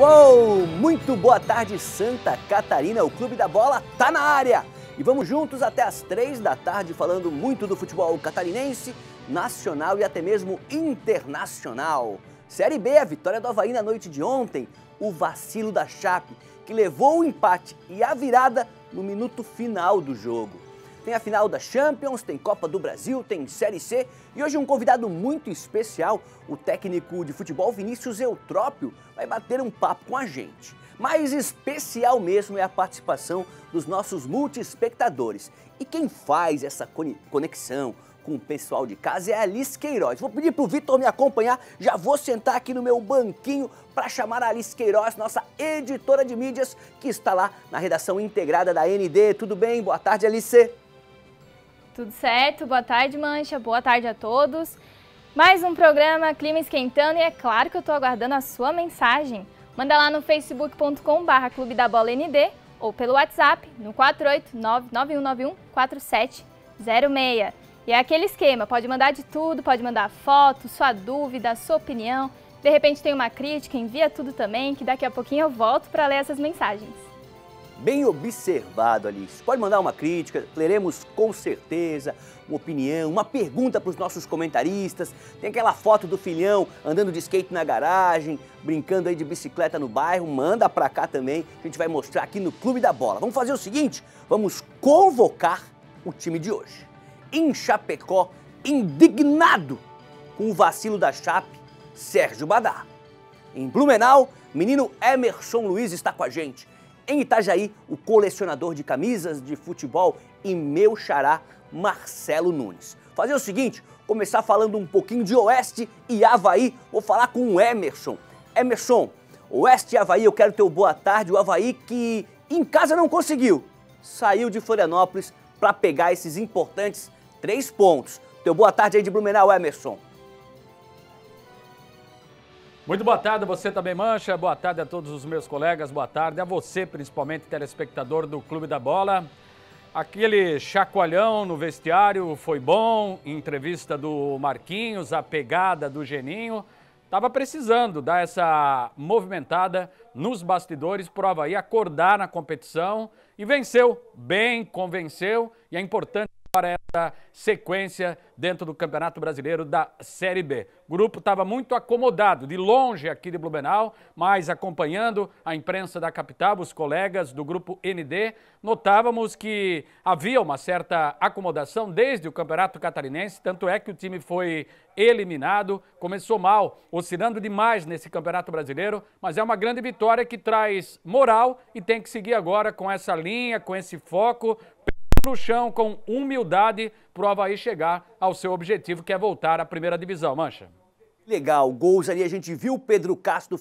Uou! Muito boa tarde, Santa Catarina! O Clube da Bola tá na área! E vamos juntos até as três da tarde falando muito do futebol catarinense, nacional e até mesmo internacional. Série B, a vitória do Havaí na noite de ontem, o vacilo da Chape, que levou o empate e a virada no minuto final do jogo. Tem a final da Champions, tem Copa do Brasil, tem Série C e hoje um convidado muito especial, o técnico de futebol Vinícius Eutrópio, vai bater um papo com a gente. Mais especial mesmo é a participação dos nossos multiespectadores. E quem faz essa conexão com o pessoal de casa é a Alice Queiroz. Vou pedir para o Vitor me acompanhar, já vou sentar aqui no meu banquinho para chamar a Alice Queiroz, nossa editora de mídias, que está lá na redação integrada da ND. Tudo bem? Boa tarde, Alice. Tudo certo? Boa tarde, Mancha. Boa tarde a todos. Mais um programa Clima Esquentando e é claro que eu estou aguardando a sua mensagem. Manda lá no facebook.com.br Clube da Bola ND ou pelo WhatsApp no 489-9191-4706. E é aquele esquema, pode mandar de tudo, pode mandar foto, sua dúvida, sua opinião. De repente tem uma crítica, envia tudo também, que daqui a pouquinho eu volto para ler essas mensagens. Bem observado, Alice. Pode mandar uma crítica, leremos com certeza, uma opinião, uma pergunta para os nossos comentaristas. Tem aquela foto do filhão andando de skate na garagem, brincando aí de bicicleta no bairro, manda para cá também. A gente vai mostrar aqui no Clube da Bola. Vamos fazer o seguinte, vamos convocar o time de hoje. Em Chapecó, indignado com o vacilo da Chape, Sérgio Badá. Em Blumenau, menino Emerson Luiz está com a gente. Em Itajaí, o colecionador de camisas de futebol e meu xará, Marcelo Nunes. Fazer o seguinte, começar falando um pouquinho de Oeste e Havaí, vou falar com o Emerson. Emerson, Oeste e Havaí, eu quero teu boa tarde. O Havaí que em casa não conseguiu, saiu de Florianópolis para pegar esses importantes três pontos. Teu boa tarde aí de Blumenau, Emerson. Muito boa tarde, você também mancha. Boa tarde a todos os meus colegas. Boa tarde a você, principalmente telespectador do Clube da Bola. Aquele chacoalhão no vestiário foi bom, entrevista do Marquinhos, a pegada do Geninho. Tava precisando dar essa movimentada nos bastidores prova aí acordar na competição e venceu, bem convenceu e é importante agora essa sequência dentro do Campeonato Brasileiro da Série B. O grupo estava muito acomodado, de longe aqui de Blumenau, mas acompanhando a imprensa da capital, os colegas do grupo ND, notávamos que havia uma certa acomodação desde o Campeonato Catarinense, tanto é que o time foi eliminado, começou mal, oscilando demais nesse Campeonato Brasileiro, mas é uma grande vitória que traz moral e tem que seguir agora com essa linha, com esse foco, no chão com humildade para o Havaí chegar ao seu objetivo, que é voltar à primeira divisão. Mancha. Legal, gols ali a gente viu, Pedro Castro,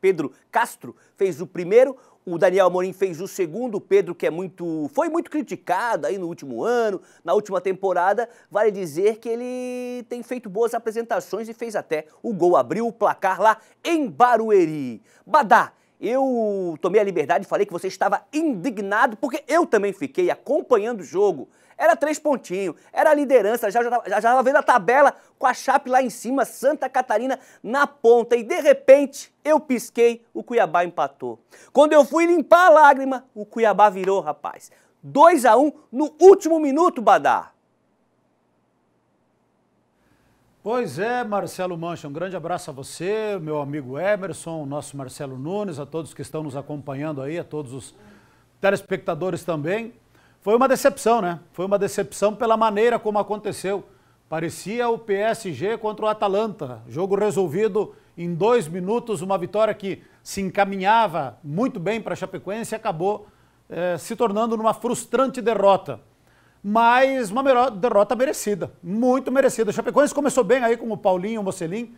Pedro Castro fez o primeiro, o Daniel Amorim fez o segundo, o Pedro que é muito, foi muito criticado aí no último ano, na última temporada, vale dizer que ele tem feito boas apresentações e fez até o gol, abriu o placar lá em Barueri. Badá, eu tomei a liberdade e falei que você estava indignado, porque eu também fiquei acompanhando o jogo. Era três pontinhos, era a liderança, já estava já, já, vendo a tabela com a Chape lá em cima, Santa Catarina na ponta. E de repente, eu pisquei, o Cuiabá empatou. Quando eu fui limpar a lágrima, o Cuiabá virou, rapaz. 2 a 1 um, no último minuto, Badar. Pois é, Marcelo Mancha, um grande abraço a você, meu amigo Emerson, nosso Marcelo Nunes, a todos que estão nos acompanhando aí, a todos os telespectadores também. Foi uma decepção, né? Foi uma decepção pela maneira como aconteceu. Parecia o PSG contra o Atalanta. Jogo resolvido em dois minutos, uma vitória que se encaminhava muito bem para a Chapecoense e acabou eh, se tornando numa frustrante derrota mas uma derrota merecida, muito merecida. O Chapecoense começou bem aí com o Paulinho, o Mocelin,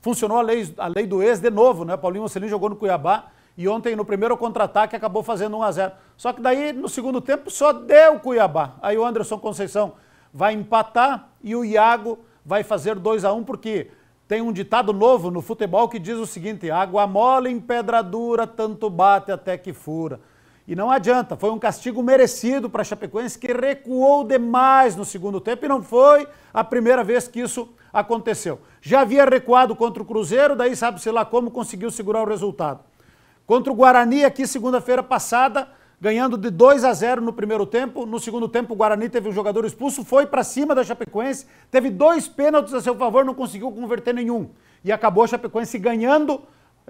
funcionou a lei, a lei do ex de novo, né? Paulinho Mocelin jogou no Cuiabá e ontem no primeiro contra-ataque acabou fazendo 1 a 0. Só que daí no segundo tempo só deu o Cuiabá. Aí o Anderson Conceição vai empatar e o Iago vai fazer 2 a 1 porque tem um ditado novo no futebol que diz o seguinte: água mole em pedra dura, tanto bate até que fura. E não adianta, foi um castigo merecido para a Chapecoense que recuou demais no segundo tempo e não foi a primeira vez que isso aconteceu. Já havia recuado contra o Cruzeiro, daí sabe-se lá como conseguiu segurar o resultado. Contra o Guarani, aqui segunda-feira passada, ganhando de 2 a 0 no primeiro tempo. No segundo tempo, o Guarani teve um jogador expulso, foi para cima da Chapecoense, teve dois pênaltis a seu favor, não conseguiu converter nenhum. E acabou a Chapecoense ganhando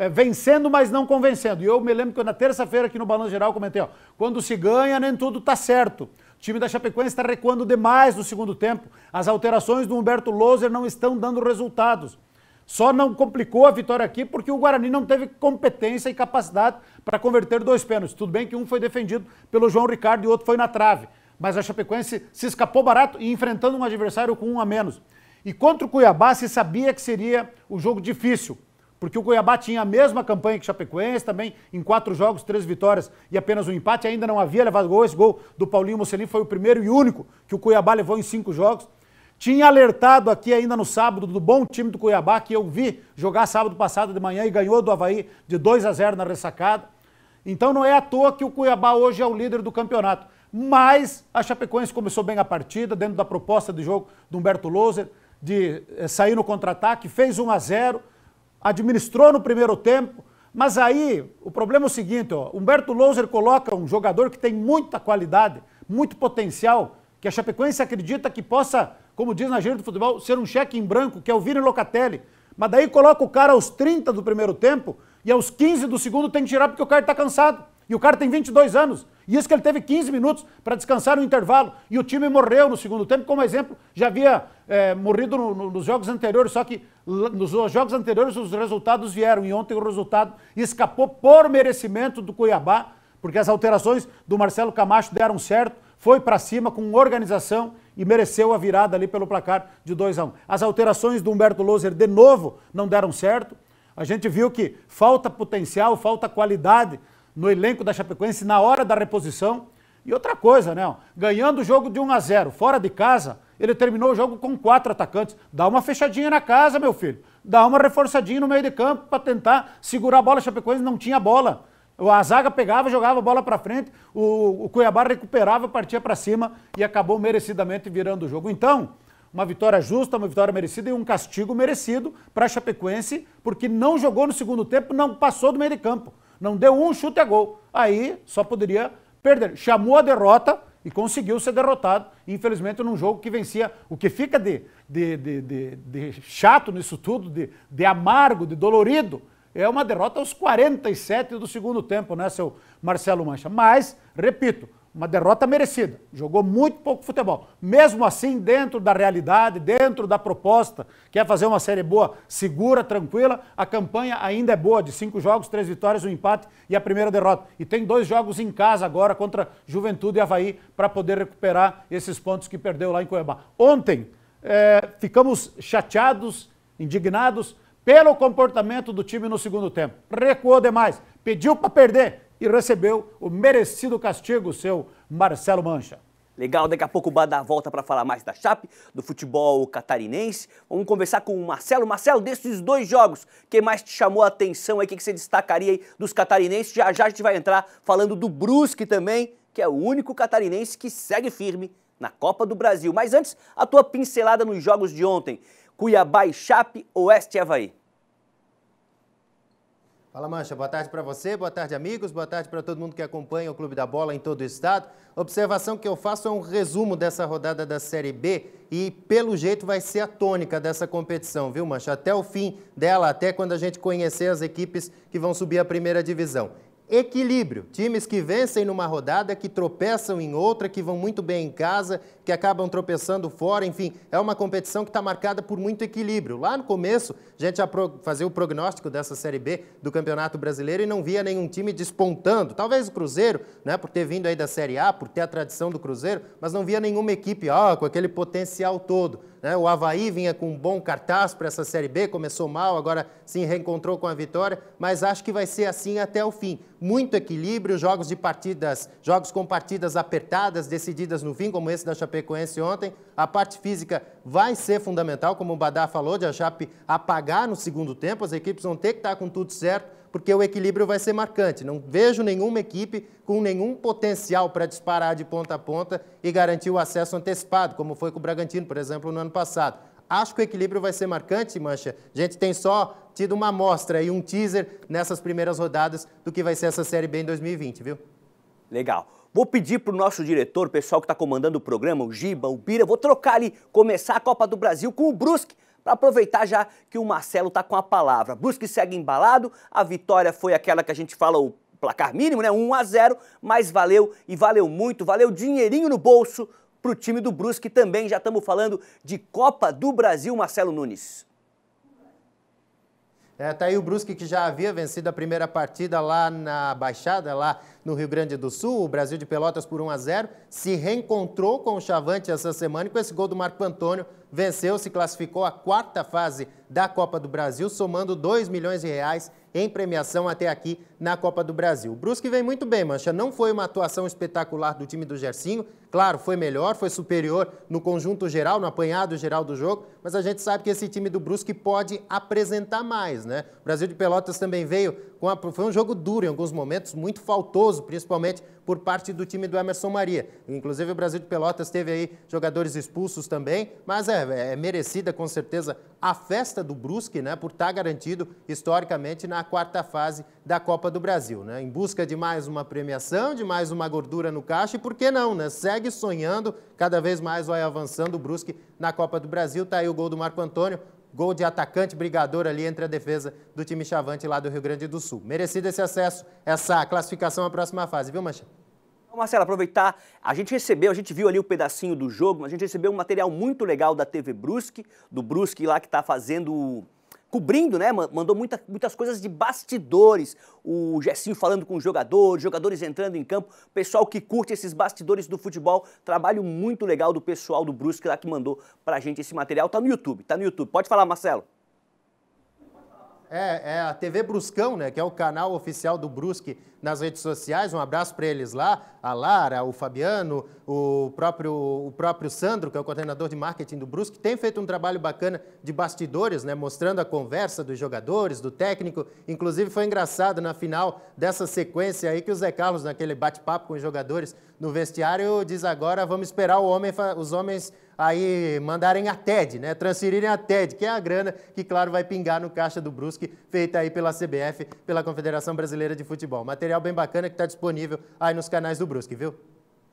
é, vencendo, mas não convencendo. E eu me lembro que eu, na terça-feira aqui no Balanço Geral comentei, ó, quando se ganha, nem tudo está certo. O time da Chapecoense está recuando demais no segundo tempo. As alterações do Humberto Loser não estão dando resultados. Só não complicou a vitória aqui porque o Guarani não teve competência e capacidade para converter dois pênaltis. Tudo bem que um foi defendido pelo João Ricardo e o outro foi na trave. Mas a Chapecoense se escapou barato e enfrentando um adversário com um a menos. E contra o Cuiabá se sabia que seria o um jogo difícil porque o Cuiabá tinha a mesma campanha que Chapecoense, também em quatro jogos, três vitórias e apenas um empate, ainda não havia levado gol. Esse gol do Paulinho Mocelin foi o primeiro e único que o Cuiabá levou em cinco jogos. Tinha alertado aqui ainda no sábado do bom time do Cuiabá, que eu vi jogar sábado passado de manhã e ganhou do Havaí de 2 a 0 na ressacada. Então não é à toa que o Cuiabá hoje é o líder do campeonato. Mas a Chapecoense começou bem a partida, dentro da proposta de jogo do Humberto Loser, de eh, sair no contra-ataque, fez 1 a 0 administrou no primeiro tempo, mas aí o problema é o seguinte: ó, Humberto Louser coloca um jogador que tem muita qualidade, muito potencial, que a Chapecoense acredita que possa, como diz na gíria do futebol, ser um cheque em branco, que é o Vini Locatelli. Mas daí coloca o cara aos 30 do primeiro tempo e aos 15 do segundo tem que tirar porque o cara está cansado. E o cara tem 22 anos. E isso que ele teve 15 minutos para descansar no intervalo. E o time morreu no segundo tempo, como exemplo, já havia é, morrido no, no, nos jogos anteriores, só que nos jogos anteriores os resultados vieram. E ontem o resultado escapou por merecimento do Cuiabá, porque as alterações do Marcelo Camacho deram certo, foi para cima com organização e mereceu a virada ali pelo placar de 2 a 1. Um. As alterações do Humberto Loser de novo não deram certo. A gente viu que falta potencial, falta qualidade no elenco da Chapecoense na hora da reposição. E outra coisa, né? Ganhando o jogo de 1 a 0 fora de casa, ele terminou o jogo com quatro atacantes. Dá uma fechadinha na casa, meu filho. Dá uma reforçadinha no meio de campo para tentar segurar a bola. A Chapecoense não tinha bola. A zaga pegava, jogava a bola para frente, o, o Cuiabá recuperava, partia para cima e acabou merecidamente virando o jogo. Então, uma vitória justa, uma vitória merecida e um castigo merecido para a Chapecoense, porque não jogou no segundo tempo, não passou do meio de campo não deu um chute a gol. Aí só poderia perder. Chamou a derrota e conseguiu ser derrotado, infelizmente, num jogo que vencia. O que fica de, de, de, de, de chato nisso tudo, de, de amargo, de dolorido, é uma derrota aos 47 do segundo tempo, né, seu Marcelo Mancha? Mas, repito, uma derrota merecida. Jogou muito pouco futebol. Mesmo assim, dentro da realidade, dentro da proposta, quer fazer uma série boa, segura, tranquila, a campanha ainda é boa, de cinco jogos, três vitórias, um empate e a primeira derrota. E tem dois jogos em casa agora contra Juventude e Havaí para poder recuperar esses pontos que perdeu lá em Cuiabá. Ontem, é, ficamos chateados, indignados pelo comportamento do time no segundo tempo. Recuou demais, pediu para perder, e recebeu o merecido castigo, seu Marcelo Mancha. Legal, daqui a pouco o Badá volta para falar mais da Chape, do futebol catarinense. Vamos conversar com o Marcelo. Marcelo, desses dois jogos, quem mais te chamou a atenção aí? O que você destacaria aí dos catarinenses? Já já a gente vai entrar falando do Brusque também, que é o único catarinense que segue firme na Copa do Brasil. Mas antes, a tua pincelada nos jogos de ontem. Cuiabá e Chape, Oeste e Havaí. Fala Mancha, boa tarde para você, boa tarde amigos, boa tarde para todo mundo que acompanha o Clube da Bola em todo o estado. Observação que eu faço é um resumo dessa rodada da Série B e pelo jeito vai ser a tônica dessa competição, viu Mancha? Até o fim dela, até quando a gente conhecer as equipes que vão subir a primeira divisão equilíbrio. Times que vencem numa rodada, que tropeçam em outra, que vão muito bem em casa, que acabam tropeçando fora, enfim, é uma competição que está marcada por muito equilíbrio. Lá no começo, a gente fazia o prognóstico dessa Série B do Campeonato Brasileiro e não via nenhum time despontando. Talvez o Cruzeiro, né, por ter vindo aí da Série A, por ter a tradição do Cruzeiro, mas não via nenhuma equipe ó, com aquele potencial todo. Né? O Havaí vinha com um bom cartaz para essa Série B, começou mal, agora se reencontrou com a vitória, mas acho que vai ser assim até o fim. Muito equilíbrio, jogos de partidas, jogos com partidas apertadas, decididas no fim, como esse da Chapecoense ontem. A parte física vai ser fundamental, como o Badá falou, de a Chape apagar no segundo tempo, as equipes vão ter que estar tá com tudo certo porque o equilíbrio vai ser marcante. Não vejo nenhuma equipe com nenhum potencial para disparar de ponta a ponta e garantir o acesso antecipado, como foi com o Bragantino, por exemplo, no ano passado. Acho que o equilíbrio vai ser marcante, Mancha. A gente tem só tido uma amostra e um teaser nessas primeiras rodadas do que vai ser essa Série B em 2020, viu? Legal. Vou pedir para o nosso diretor, pessoal que está comandando o programa, o Giba, o Bira, vou trocar ali, começar a Copa do Brasil com o Brusque. Para aproveitar já que o Marcelo está com a palavra. Brusque segue embalado, a vitória foi aquela que a gente fala o placar mínimo, né? 1 a 0, mas valeu e valeu muito, valeu dinheirinho no bolso para o time do Brusque também. Já estamos falando de Copa do Brasil, Marcelo Nunes. É, tá aí o Brusque que já havia vencido a primeira partida lá na Baixada, lá no Rio Grande do Sul. O Brasil de Pelotas por 1 a 0 se reencontrou com o Chavante essa semana e com esse gol do Marco Antônio venceu, se classificou à quarta fase da Copa do Brasil, somando 2 milhões de reais em premiação até aqui na Copa do Brasil. O Brusque vem muito bem, Mancha. Não foi uma atuação espetacular do time do Gercinho. Claro, foi melhor, foi superior no conjunto geral, no apanhado geral do jogo, mas a gente sabe que esse time do Brusque pode apresentar mais, né? O Brasil de Pelotas também veio com a, foi um jogo duro em alguns momentos, muito faltoso, principalmente por parte do time do Emerson Maria. Inclusive o Brasil de Pelotas teve aí jogadores expulsos também, mas é, é, é merecida com certeza a festa do Brusque, né? Por estar tá garantido historicamente na quarta fase da Copa do Brasil, né? Em busca de mais uma premiação, de mais uma gordura no caixa e por que não, né? Segue sonhando, cada vez mais vai avançando o Brusque na Copa do Brasil. Tá aí o gol do Marco Antônio, gol de atacante brigador ali entre a defesa do time Chavante lá do Rio Grande do Sul. Merecido esse acesso, essa classificação à próxima fase, viu, Mancha? Marcelo, aproveitar, a gente recebeu, a gente viu ali o um pedacinho do jogo, mas a gente recebeu um material muito legal da TV Brusque, do Brusque lá que está fazendo cobrindo, né? Mandou muita, muitas coisas de bastidores. O Gessinho falando com os jogadores, jogadores entrando em campo. Pessoal que curte esses bastidores do futebol. Trabalho muito legal do pessoal do Brusque lá que mandou pra gente esse material. Tá no YouTube, tá no YouTube. Pode falar, Marcelo é, é, a TV Bruscão, né? Que é o canal oficial do Brusque nas redes sociais. Um abraço para eles lá, a Lara, o Fabiano, o próprio, o próprio Sandro, que é o coordenador de marketing do Brusque, tem feito um trabalho bacana de bastidores, né? Mostrando a conversa dos jogadores, do técnico. Inclusive foi engraçado na final dessa sequência aí que o Zé Carlos, naquele bate-papo com os jogadores no vestiário, diz agora vamos esperar homem, os homens aí mandarem a TED, né? transferirem a TED, que é a grana que, claro, vai pingar no caixa do Brusque, feita aí pela CBF, pela Confederação Brasileira de Futebol. Material bem bacana que está disponível aí nos canais do Brusque, viu?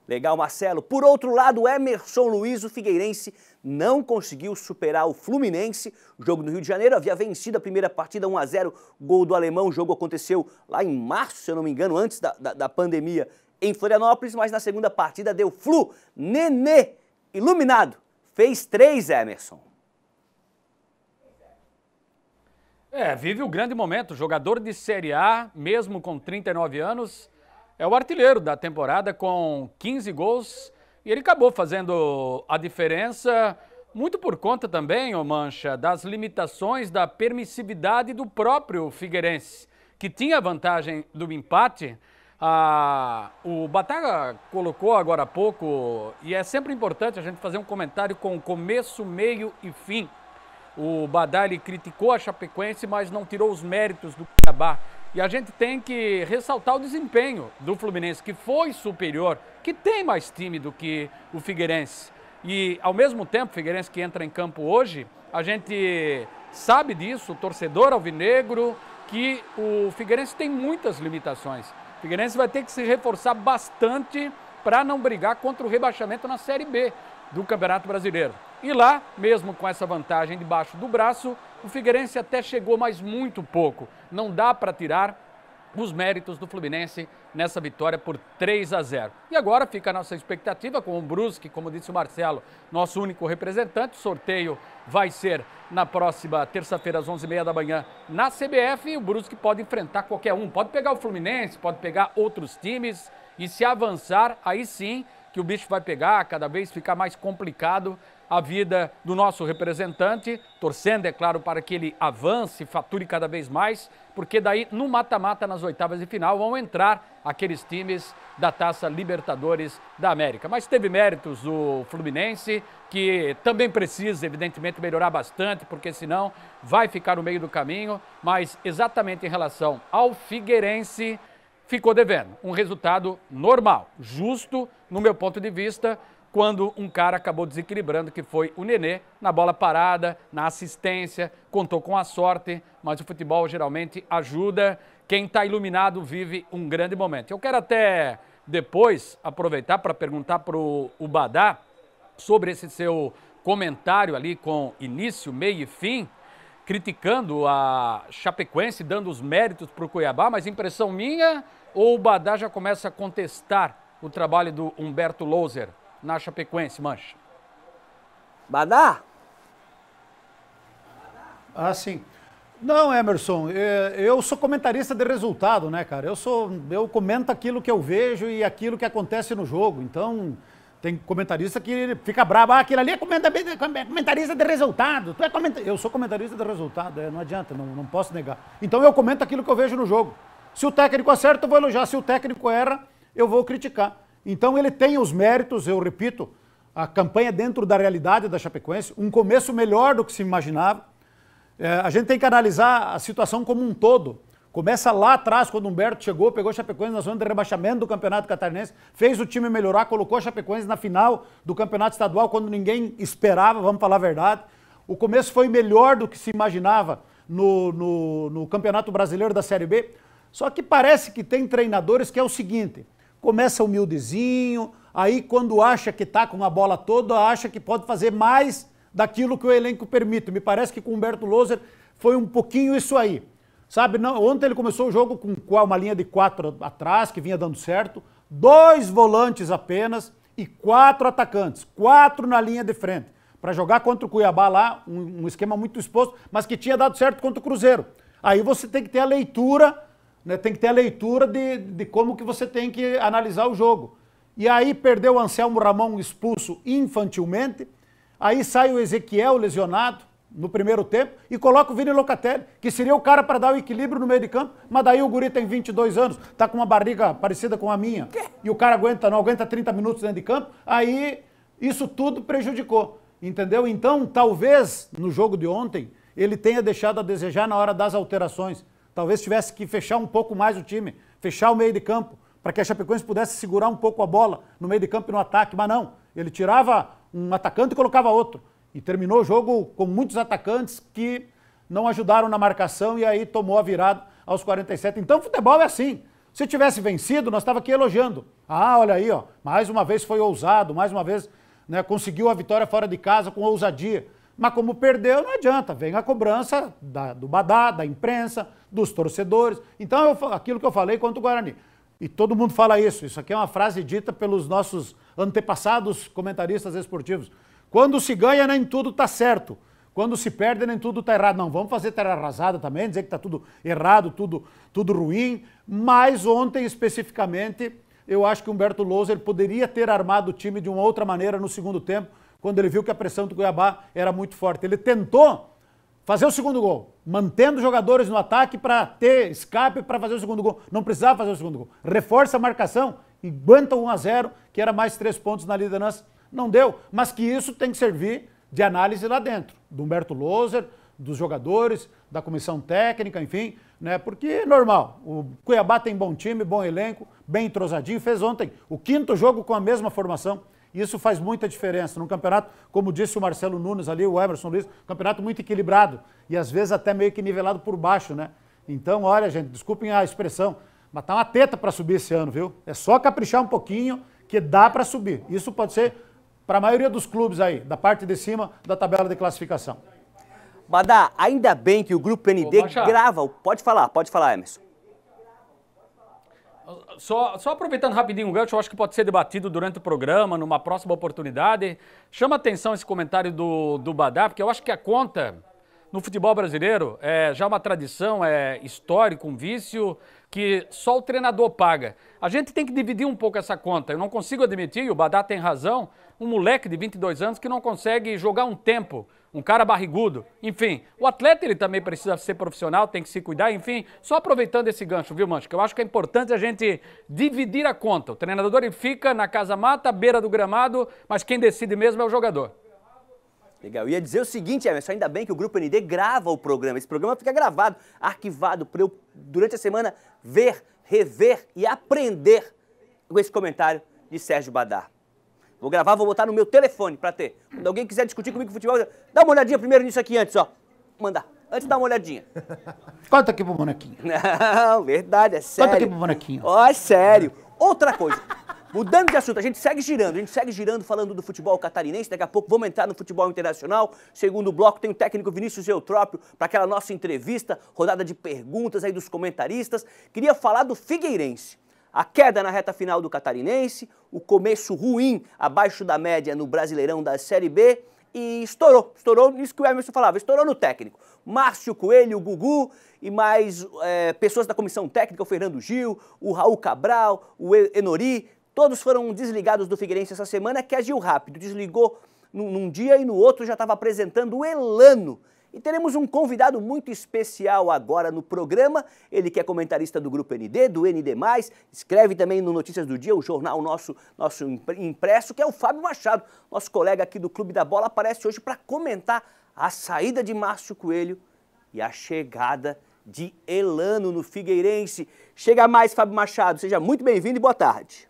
Legal, Marcelo. Por outro lado, Emerson Luiz, o Figueirense, não conseguiu superar o Fluminense. O jogo no Rio de Janeiro havia vencido a primeira partida 1 a 0 gol do alemão. O jogo aconteceu lá em março, se eu não me engano, antes da, da, da pandemia em Florianópolis, mas na segunda partida deu Flu, Nenê iluminado, fez três, Emerson. É, vive o grande momento. Jogador de Série A, mesmo com 39 anos, é o artilheiro da temporada com 15 gols. E ele acabou fazendo a diferença, muito por conta também, ô Mancha, das limitações da permissividade do próprio Figueirense, que tinha a vantagem do empate ah, o Bataga colocou agora há pouco, e é sempre importante a gente fazer um comentário com começo, meio e fim. O Badalli criticou a Chapecoense, mas não tirou os méritos do Cuiabá. E a gente tem que ressaltar o desempenho do Fluminense, que foi superior, que tem mais time do que o Figueirense. E, ao mesmo tempo, o Figueirense que entra em campo hoje, a gente sabe disso, o torcedor alvinegro, que o Figueirense tem muitas limitações. O Figueirense vai ter que se reforçar bastante para não brigar contra o rebaixamento na Série B do Campeonato Brasileiro. E lá, mesmo com essa vantagem debaixo do braço, o Figueirense até chegou, mas muito pouco. Não dá para tirar os méritos do Fluminense nessa vitória por 3 a 0. E agora fica a nossa expectativa com o Brusque, como disse o Marcelo, nosso único representante. O sorteio vai ser na próxima terça-feira às 11h30 da manhã na CBF. E o Brusque pode enfrentar qualquer um. Pode pegar o Fluminense, pode pegar outros times. E se avançar, aí sim que o bicho vai pegar, cada vez fica mais complicado a vida do nosso representante, torcendo, é claro, para que ele avance, fature cada vez mais, porque daí no mata-mata, nas oitavas de final, vão entrar aqueles times da Taça Libertadores da América. Mas teve méritos o Fluminense, que também precisa, evidentemente, melhorar bastante, porque senão vai ficar no meio do caminho. Mas exatamente em relação ao Figueirense ficou devendo. Um resultado normal, justo no meu ponto de vista, quando um cara acabou desequilibrando, que foi o Nenê, na bola parada, na assistência, contou com a sorte, mas o futebol geralmente ajuda. Quem está iluminado vive um grande momento. Eu quero até depois aproveitar para perguntar para o Badá sobre esse seu comentário ali com início, meio e fim, criticando a Chapecoense, dando os méritos para o Cuiabá, mas impressão minha ou o Badá já começa a contestar o trabalho do Humberto Louser na Chapecoense, Mancha? Badá? Ah, sim. Não, Emerson, é, eu sou comentarista de resultado, né, cara? Eu sou, eu comento aquilo que eu vejo e aquilo que acontece no jogo. Então, tem comentarista que fica bravo. Ah, aquilo ali é comentarista de resultado. Tu é comentar... Eu sou comentarista de resultado, é, não adianta, não, não posso negar. Então eu comento aquilo que eu vejo no jogo. Se o técnico acerta, eu vou elogiar. Se o técnico erra, eu vou criticar. Então ele tem os méritos, eu repito, a campanha dentro da realidade da Chapecoense, um começo melhor do que se imaginava. É, a gente tem que analisar a situação como um todo. Começa lá atrás, quando o Humberto chegou, pegou Chapecoense na zona de rebaixamento do Campeonato Catarinense, fez o time melhorar, colocou Chapecoense na final do Campeonato Estadual, quando ninguém esperava, vamos falar a verdade. O começo foi melhor do que se imaginava no, no, no Campeonato Brasileiro da Série B. Só que parece que tem treinadores que é o seguinte: começa humildezinho, aí quando acha que está com a bola toda, acha que pode fazer mais daquilo que o elenco permite. Me parece que com o Humberto Loser foi um pouquinho isso aí. Sabe, não, ontem ele começou o jogo com uma linha de quatro atrás, que vinha dando certo, dois volantes apenas e quatro atacantes, quatro na linha de frente. Para jogar contra o Cuiabá lá, um, um, esquema muito exposto, mas que tinha dado certo contra o Cruzeiro. Aí você tem que ter a leitura, né, tem que ter a leitura de, de como que você tem que analisar o jogo. E aí perdeu o Anselmo Ramon expulso infantilmente, aí sai o Ezequiel lesionado, no primeiro tempo e coloca o Vini Locatelli, que seria o cara para dar o equilíbrio no meio de campo, mas daí o guri tem 22 anos, tá com uma barriga parecida com a minha, Quê? e o cara aguenta, não aguenta 30 minutos dentro de campo, aí isso tudo prejudicou, entendeu? Então, talvez no jogo de ontem ele tenha deixado a desejar na hora das alterações. Talvez tivesse que fechar um pouco mais o time, fechar o meio de campo, para que a Chapecoense pudesse segurar um pouco a bola no meio de campo e no ataque, mas não. Ele tirava um atacante e colocava outro e terminou o jogo com muitos atacantes que não ajudaram na marcação e aí tomou a virada aos 47. Então, futebol é assim. Se tivesse vencido, nós estávamos aqui elogiando. Ah, olha aí, ó, mais uma vez foi ousado, mais uma vez né, conseguiu a vitória fora de casa com ousadia. Mas como perdeu, não adianta. Vem a cobrança da, do Badá, da imprensa, dos torcedores. Então, eu, aquilo que eu falei contra o Guarani. E todo mundo fala isso. Isso aqui é uma frase dita pelos nossos antepassados comentaristas esportivos. Quando se ganha, nem tudo está certo. Quando se perde, nem tudo está errado. Não, vamos fazer terra arrasada também, dizer que está tudo errado, tudo, tudo ruim. Mas ontem, especificamente, eu acho que Humberto Louser poderia ter armado o time de uma outra maneira no segundo tempo, quando ele viu que a pressão do Cuiabá era muito forte. Ele tentou fazer o segundo gol, mantendo jogadores no ataque para ter escape para fazer o segundo gol. Não precisava fazer o segundo gol. Reforça a marcação e aguenta 1 a 0, que era mais três pontos na liderança não deu. Mas que isso tem que servir de análise lá dentro, do Humberto Loser, dos jogadores, da comissão técnica, enfim, né? Porque é normal. O Cuiabá tem bom time, bom elenco, bem entrosadinho, fez ontem o quinto jogo com a mesma formação. Isso faz muita diferença num campeonato, como disse o Marcelo Nunes ali, o Emerson Luiz, campeonato muito equilibrado e às vezes até meio que nivelado por baixo, né? Então, olha, gente, desculpem a expressão, mas tá uma teta para subir esse ano, viu? É só caprichar um pouquinho que dá para subir. Isso pode ser para a maioria dos clubes aí, da parte de cima da tabela de classificação. Badá, ainda bem que o Grupo ND grava. Pode falar, pode falar, Emerson. Ah, só, só, aproveitando rapidinho o gancho, eu acho que pode ser debatido durante o programa, numa próxima oportunidade. Chama atenção esse comentário do, do Badá, porque eu acho que a conta no futebol brasileiro é já uma tradição, é histórico, um vício que só o treinador paga. A gente tem que dividir um pouco essa conta. Eu não consigo admitir, e o Badá tem razão, um moleque de 22 anos que não consegue jogar um tempo, um cara barrigudo. Enfim, o atleta ele também precisa ser profissional, tem que se cuidar. Enfim, só aproveitando esse gancho, viu, Mancho? Que eu acho que é importante a gente dividir a conta. O treinador ele fica na casa mata, beira do gramado, mas quem decide mesmo é o jogador. Legal. Eu ia dizer o seguinte, Emerson, ainda bem que o Grupo ND grava o programa. Esse programa fica gravado, arquivado, para eu, durante a semana, ver, rever e aprender com esse comentário de Sérgio Badar. Vou gravar, vou botar no meu telefone pra ter. Quando alguém quiser discutir comigo futebol, dá uma olhadinha primeiro nisso aqui antes, ó. Mandar. Antes dá uma olhadinha. Conta aqui pro bonequinho. Não, verdade, é sério. Conta aqui pro bonequinho. Ó, é sério. Outra coisa. Mudando de assunto, a gente segue girando, a gente segue girando falando do futebol catarinense, daqui a pouco vamos entrar no futebol internacional. Segundo bloco tem o técnico Vinícius Eutrópio para aquela nossa entrevista, rodada de perguntas aí dos comentaristas. Queria falar do Figueirense. A queda na reta final do Catarinense, o começo ruim abaixo da média no Brasileirão da Série B e estourou. Estourou nisso que o Emerson falava, estourou no técnico. Márcio Coelho, o Gugu e mais é, pessoas da comissão técnica, o Fernando Gil, o Raul Cabral, o Enori, todos foram desligados do Figueirense essa semana, que agiu é rápido, desligou num, num dia e no outro já estava apresentando o Elano, e teremos um convidado muito especial agora no programa. Ele que é comentarista do Grupo ND, do ND+, escreve também no Notícias do Dia, o jornal nosso, nosso impresso, que é o Fábio Machado, nosso colega aqui do Clube da Bola, aparece hoje para comentar a saída de Márcio Coelho e a chegada de Elano no Figueirense. Chega mais, Fábio Machado. Seja muito bem-vindo e boa tarde.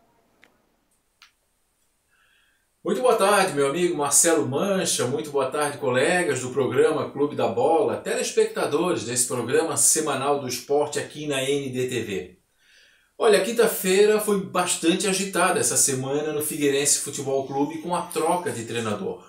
Muito boa tarde, meu amigo Marcelo Mancha. Muito boa tarde, colegas do programa Clube da Bola, telespectadores desse programa semanal do esporte aqui na NDTV. Olha, quinta-feira foi bastante agitada essa semana no Figueirense Futebol Clube com a troca de treinador.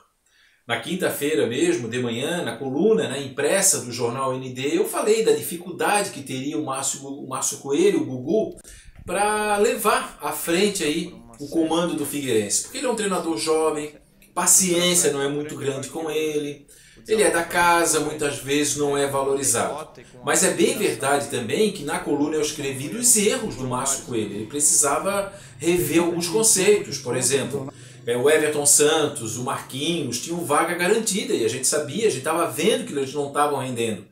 Na quinta-feira mesmo, de manhã, na coluna, na impressa do jornal ND, eu falei da dificuldade que teria o Márcio, o Márcio Coelho, o Gugu, para levar à frente aí o comando do Figueirense. Porque ele é um treinador jovem, paciência não é muito grande com ele, ele é da casa, muitas vezes não é valorizado. Mas é bem verdade também que na coluna eu escrevi dos erros do Márcio Coelho. Ele precisava rever alguns conceitos, por exemplo. É, o Everton Santos, o Marquinhos tinham vaga garantida e a gente sabia, a gente estava vendo que eles não estavam rendendo.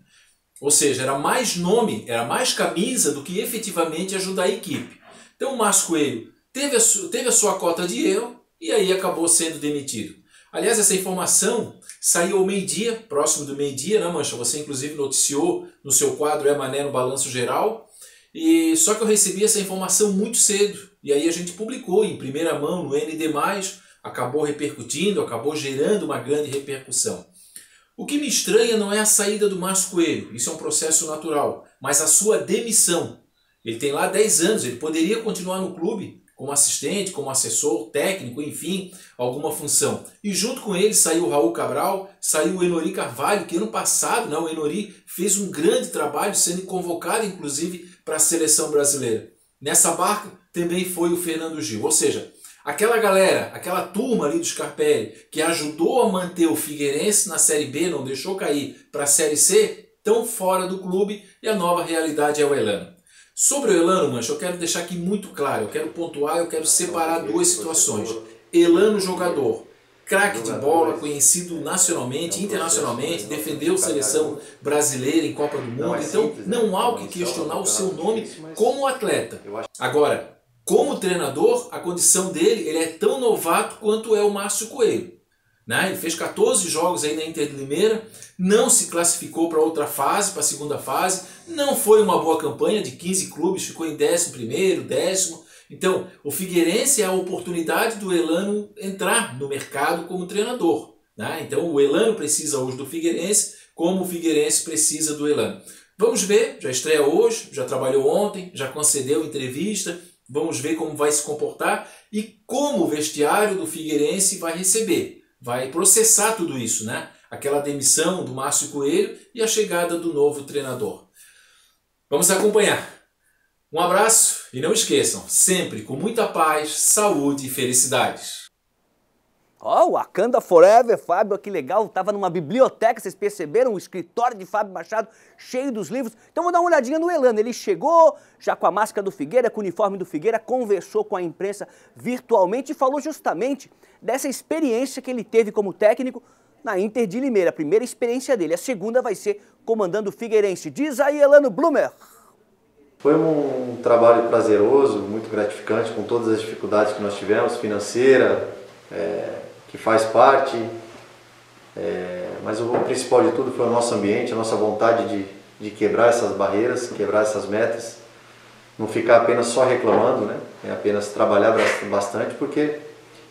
Ou seja, era mais nome, era mais camisa do que efetivamente ajudar a equipe. Então o Márcio Coelho teve a, sua, teve a sua cota de erro e aí acabou sendo demitido. Aliás, essa informação saiu ao meio-dia, próximo do meio-dia, né, Mancha? Você inclusive noticiou no seu quadro É Mané no Balanço Geral. E só que eu recebi essa informação muito cedo. E aí a gente publicou em primeira mão no ND, acabou repercutindo, acabou gerando uma grande repercussão. O que me estranha não é a saída do Márcio Coelho, isso é um processo natural, mas a sua demissão. Ele tem lá 10 anos, ele poderia continuar no clube, como assistente, como assessor, técnico, enfim, alguma função. E junto com ele saiu o Raul Cabral, saiu o Enori Carvalho, que ano passado, né, o Enori fez um grande trabalho, sendo convocado inclusive para a seleção brasileira. Nessa barca também foi o Fernando Gil. Ou seja, aquela galera, aquela turma ali do Scarpelli, que ajudou a manter o Figueirense na Série B, não deixou cair para a Série C, tão fora do clube e a nova realidade é o Elano. Sobre o Elano, Mancha, eu quero deixar aqui muito claro, eu quero pontuar, eu quero ah, separar duas situações. Elano, jogador, craque de bola, é. conhecido é nacionalmente, internacionalmente, defendeu a seleção brasileira em Copa do Mundo, é então não né? há o que questionar o seu nome como atleta. Agora, como treinador, a condição dele, ele é tão novato quanto é o Márcio Coelho. Né? Ele fez 14 jogos aí na Inter de Limeira, não se classificou para outra fase, para a segunda fase, não foi uma boa campanha de 15 clubes, ficou em 11 décimo. Então, o Figueirense é a oportunidade do Elano entrar no mercado como treinador. Né? Então, o Elano precisa hoje do Figueirense, como o Figueirense precisa do Elano. Vamos ver, já estreia hoje, já trabalhou ontem, já concedeu entrevista, Vamos ver como vai se comportar e como o vestiário do Figueirense vai receber, vai processar tudo isso, né? Aquela demissão do Márcio Coelho e a chegada do novo treinador. Vamos acompanhar. Um abraço e não esqueçam, sempre com muita paz, saúde e felicidades. Ó, oh, Wakanda Forever, Fábio, que legal, tava numa biblioteca, vocês perceberam? O escritório de Fábio Machado cheio dos livros. Então vou dar uma olhadinha no Elano, ele chegou já com a máscara do Figueira, com o uniforme do Figueira, conversou com a imprensa virtualmente e falou justamente dessa experiência que ele teve como técnico na Inter de Limeira. A primeira experiência dele. A segunda vai ser comandando o Figueirense. Diz aí Elano Blumer. Foi um trabalho prazeroso, muito gratificante, com todas as dificuldades que nós tivemos, financeira, é, que faz parte. É, mas o principal de tudo foi o nosso ambiente, a nossa vontade de, de quebrar essas barreiras, quebrar essas metas, não ficar apenas só reclamando, né? É apenas trabalhar bastante, porque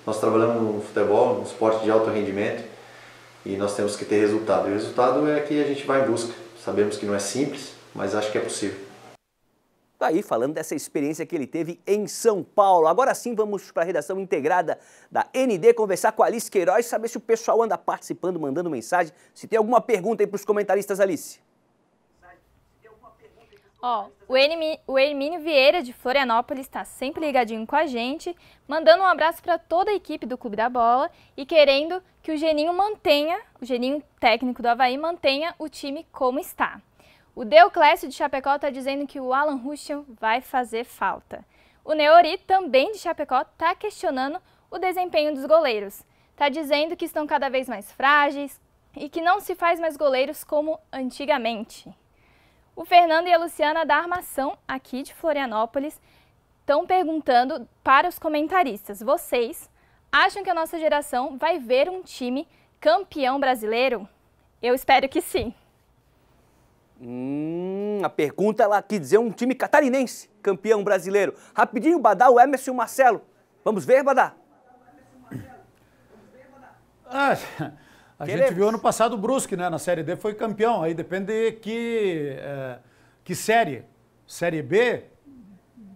nós trabalhamos no futebol, no esporte de alto rendimento, e nós temos que ter resultado. E o resultado é que a gente vai em busca. Sabemos que não é simples, mas acho que é possível. Tá aí falando dessa experiência que ele teve em São Paulo. Agora sim vamos para a redação integrada da ND conversar com a Alice Queiroz, saber se o pessoal anda participando, mandando mensagem, se tem alguma pergunta aí para os comentaristas, Alice. Ó, o, o Hermínio Vieira de Florianópolis está sempre ligadinho com a gente, mandando um abraço para toda a equipe do Clube da Bola e querendo que o Geninho mantenha, o Geninho técnico do Havaí, mantenha o time como está. O Deoclésio de Chapecó está dizendo que o Alan Ruschel vai fazer falta. O Neori, também de Chapecó, está questionando o desempenho dos goleiros. Está dizendo que estão cada vez mais frágeis e que não se faz mais goleiros como antigamente. O Fernando e a Luciana da Armação, aqui de Florianópolis, estão perguntando para os comentaristas: vocês acham que a nossa geração vai ver um time campeão brasileiro? Eu espero que sim. Hum, a pergunta ela quis dizer um time catarinense, campeão brasileiro. Rapidinho, Badá, o Emerson e o Marcelo. Vamos ver, Badá? Ah, a Queremos. gente viu ano passado o Brusque, né? Na Série D foi campeão. Aí depende de que, é, que série. Série B,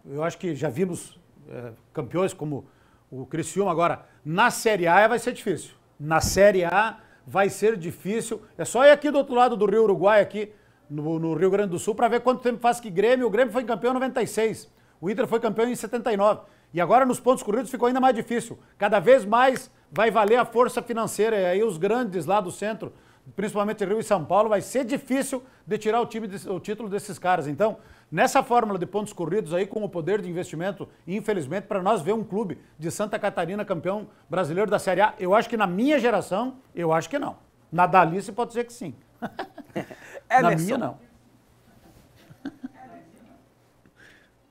eu acho que já vimos é, campeões como o Criciúma. Agora, na Série A vai ser difícil. Na Série A vai ser difícil. É só ir aqui do outro lado do Rio Uruguai, aqui no, no Rio Grande do Sul, para ver quanto tempo faz que Grêmio. O Grêmio foi campeão em 96. O Inter foi campeão em 79. E agora, nos pontos corridos, ficou ainda mais difícil. Cada vez mais vai valer a força financeira. E aí os grandes lá do centro, principalmente Rio e São Paulo, vai ser difícil de tirar o, time de, o título desses caras. Então, nessa fórmula de pontos corridos aí, com o poder de investimento, infelizmente, para nós ver um clube de Santa Catarina campeão brasileiro da Série A, eu acho que na minha geração, eu acho que não. Na Dalice pode ser que sim. É na minha, não.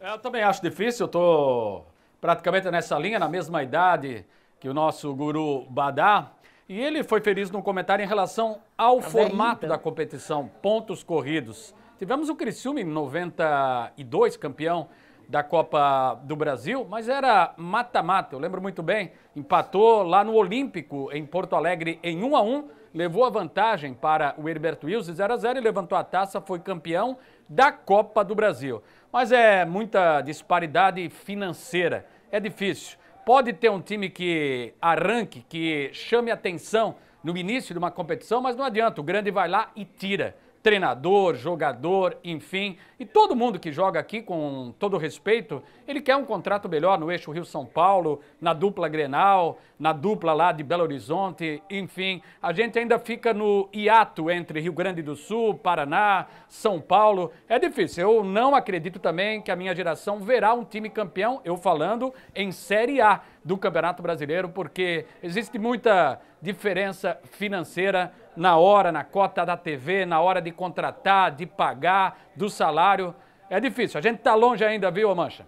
Eu também acho difícil, eu estou praticamente nessa linha, na mesma idade que o nosso guru Badá, e ele foi feliz no comentário em relação ao tá formato então. da competição, pontos corridos. Tivemos o Criciúma em 92, campeão da Copa do Brasil, mas era mata-mata, eu lembro muito bem. Empatou lá no Olímpico, em Porto Alegre, em 1 a 1 levou a vantagem para o Herberto Wilson, 0 a 0 e levantou a taça, foi campeão da Copa do Brasil. Mas é muita disparidade financeira, é difícil pode ter um time que arranque, que chame atenção no início de uma competição, mas não adianta. O grande vai lá e tira treinador, jogador, enfim, e todo mundo que joga aqui, com todo respeito, ele quer um contrato melhor no eixo Rio-São Paulo, na dupla Grenal, na dupla lá de Belo Horizonte, enfim. A gente ainda fica no hiato entre Rio Grande do Sul, Paraná, São Paulo. É difícil. Eu não acredito também que a minha geração verá um time campeão, eu falando, em Série A do Campeonato Brasileiro, porque existe muita diferença financeira na hora, na cota da TV, na hora de contratar, de pagar, do salário. É difícil. A gente está longe ainda, viu, Mancha?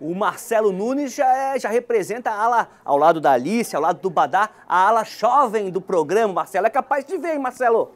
O Marcelo Nunes já, é, já representa a ala, ao lado da Alice, ao lado do Badá, a ala jovem do programa. Marcelo é capaz de ver, hein, Marcelo?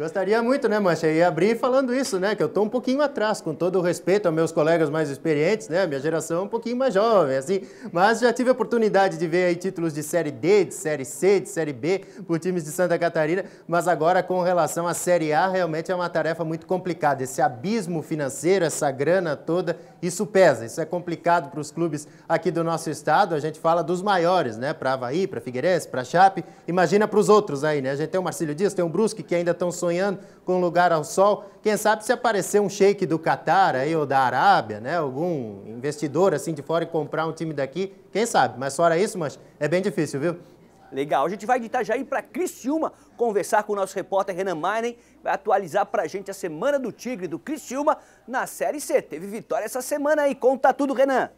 Gostaria muito, né, Mancha? E abrir falando isso, né? Que eu estou um pouquinho atrás, com todo o respeito aos meus colegas mais experientes, né? Minha geração é um pouquinho mais jovem, assim. Mas já tive a oportunidade de ver aí títulos de Série D, de Série C, de Série B, por times de Santa Catarina. Mas agora, com relação à Série A, realmente é uma tarefa muito complicada. Esse abismo financeiro, essa grana toda, isso pesa. Isso é complicado para os clubes aqui do nosso estado. A gente fala dos maiores, né? Para Havaí, para Figueirense, para Chape. Imagina para os outros aí, né? A gente tem o Marcílio Dias, tem o Brusque, que ainda estão sonhando sonhando com um lugar ao sol. Quem sabe se aparecer um shake do Catar aí, ou da Arábia, né? algum investidor assim de fora e comprar um time daqui, quem sabe? Mas fora isso, mas é bem difícil, viu? Legal, a gente vai de Itajaí para Criciúma conversar com o nosso repórter Renan Mainen, vai atualizar para a gente a Semana do Tigre do Criciúma na Série C. Teve vitória essa semana aí, conta tudo, Renan.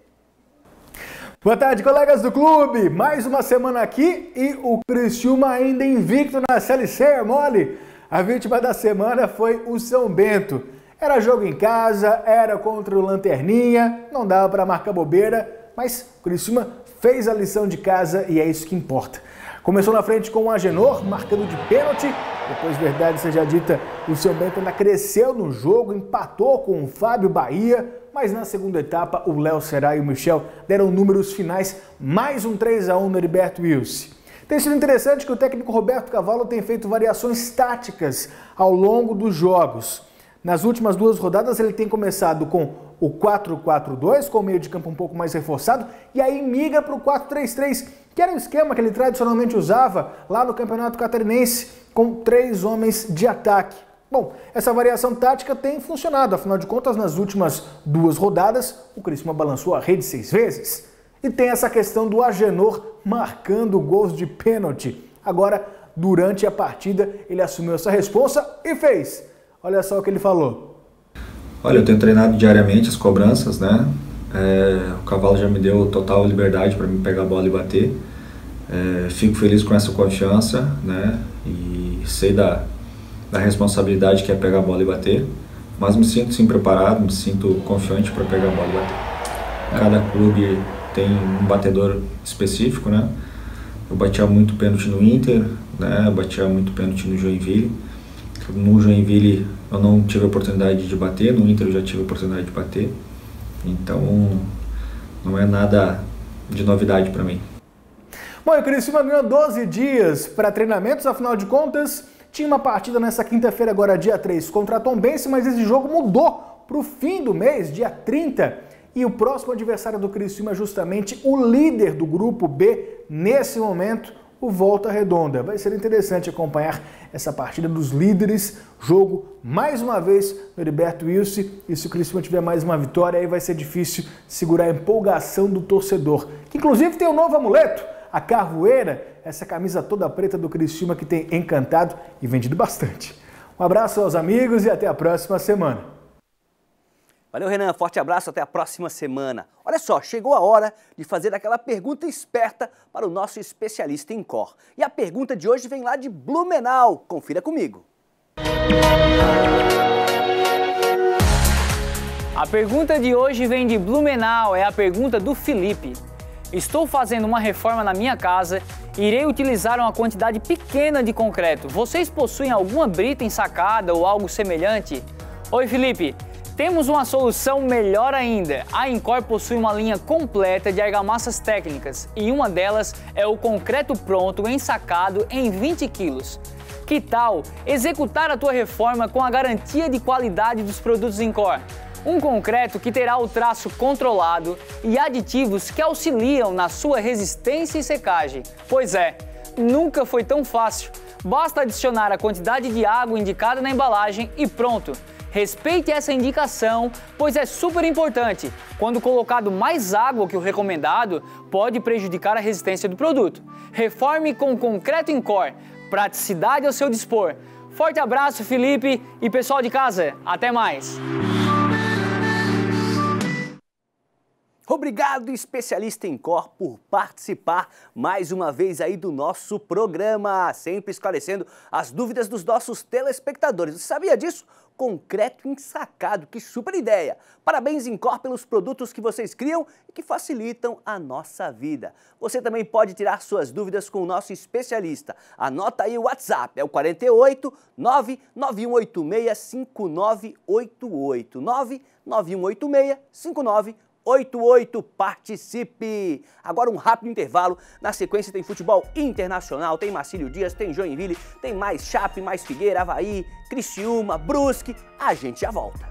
Boa tarde, colegas do clube! Mais uma semana aqui e o Criciúma ainda invicto na Série C, é mole? A vítima da semana foi o São Bento. Era jogo em casa, era contra o Lanterninha, não dava para marcar bobeira, mas o Criciúma fez a lição de casa e é isso que importa. Começou na frente com o Agenor, marcando de pênalti. Depois, verdade seja dita, o São Bento ainda cresceu no jogo, empatou com o Fábio Bahia, mas na segunda etapa o Léo Será e o Michel deram números finais, mais um 3 a 1 no Heriberto Wilson. Tem sido interessante que o técnico Roberto Cavalo tem feito variações táticas ao longo dos jogos. Nas últimas duas rodadas, ele tem começado com o 4-4-2, com o meio de campo um pouco mais reforçado, e aí migra para o 4-3-3, que era o esquema que ele tradicionalmente usava lá no Campeonato Catarinense, com três homens de ataque. Bom, essa variação tática tem funcionado, afinal de contas, nas últimas duas rodadas, o Criciúma balançou a rede seis vezes. E tem essa questão do Agenor marcando gols de pênalti. Agora, durante a partida, ele assumiu essa responsa e fez. Olha só o que ele falou. Olha, eu tenho treinado diariamente as cobranças, né? É, o cavalo já me deu total liberdade para me pegar a bola e bater. É, fico feliz com essa confiança, né? E sei da, da responsabilidade que é pegar a bola e bater. Mas me sinto sim preparado, me sinto confiante para pegar a bola e bater. Cada clube tem um batedor específico, né? Eu batia muito pênalti no Inter, né? Eu batia muito pênalti no Joinville. No Joinville eu não tive a oportunidade de bater, no Inter eu já tive a oportunidade de bater. Então não é nada de novidade para mim. Bom, o Criciúma ganhou 12 dias para treinamentos, afinal de contas, tinha uma partida nessa quinta-feira, agora dia 3, contra a Tombense, mas esse jogo mudou para o fim do mês, dia 30. E o próximo adversário do Criciúma é justamente o líder do grupo B nesse momento, o Volta Redonda. Vai ser interessante acompanhar essa partida dos líderes. Jogo mais uma vez no Heriberto Wilson. E se o Criciúma tiver mais uma vitória, aí vai ser difícil segurar a empolgação do torcedor. Que inclusive tem um novo amuleto, a Carvoeira, essa camisa toda preta do Criciúma que tem encantado e vendido bastante. Um abraço aos amigos e até a próxima semana. Valeu, Renan. Forte abraço. Até a próxima semana. Olha só, chegou a hora de fazer aquela pergunta esperta para o nosso especialista em cor. E a pergunta de hoje vem lá de Blumenau. Confira comigo. A pergunta de hoje vem de Blumenau. É a pergunta do Felipe. Estou fazendo uma reforma na minha casa e irei utilizar uma quantidade pequena de concreto. Vocês possuem alguma brita em sacada ou algo semelhante? Oi, Felipe. Temos uma solução melhor ainda. A Incor possui uma linha completa de argamassas técnicas e uma delas é o concreto pronto ensacado em 20 quilos. Que tal executar a tua reforma com a garantia de qualidade dos produtos Incor? Um concreto que terá o traço controlado e aditivos que auxiliam na sua resistência e secagem. Pois é, nunca foi tão fácil. Basta adicionar a quantidade de água indicada na embalagem e pronto. Respeite essa indicação, pois é super importante. Quando colocado mais água que o recomendado, pode prejudicar a resistência do produto. Reforme com concreto em cor, praticidade ao seu dispor. Forte abraço, Felipe e pessoal de casa. Até mais. Obrigado, especialista em cor, por participar mais uma vez aí do nosso programa, sempre esclarecendo as dúvidas dos nossos telespectadores. Você sabia disso? concreto ensacado. Que super ideia! Parabéns, Incor, pelos produtos que vocês criam e que facilitam a nossa vida. Você também pode tirar suas dúvidas com o nosso especialista. Anota aí o WhatsApp, é o 48 99186 5988. 99186 5988. 88, participe! Agora um rápido intervalo, na sequência tem futebol internacional, tem Marcílio Dias, tem Joinville, tem mais Chape, mais Figueira, Havaí, Criciúma, Brusque, a gente já volta.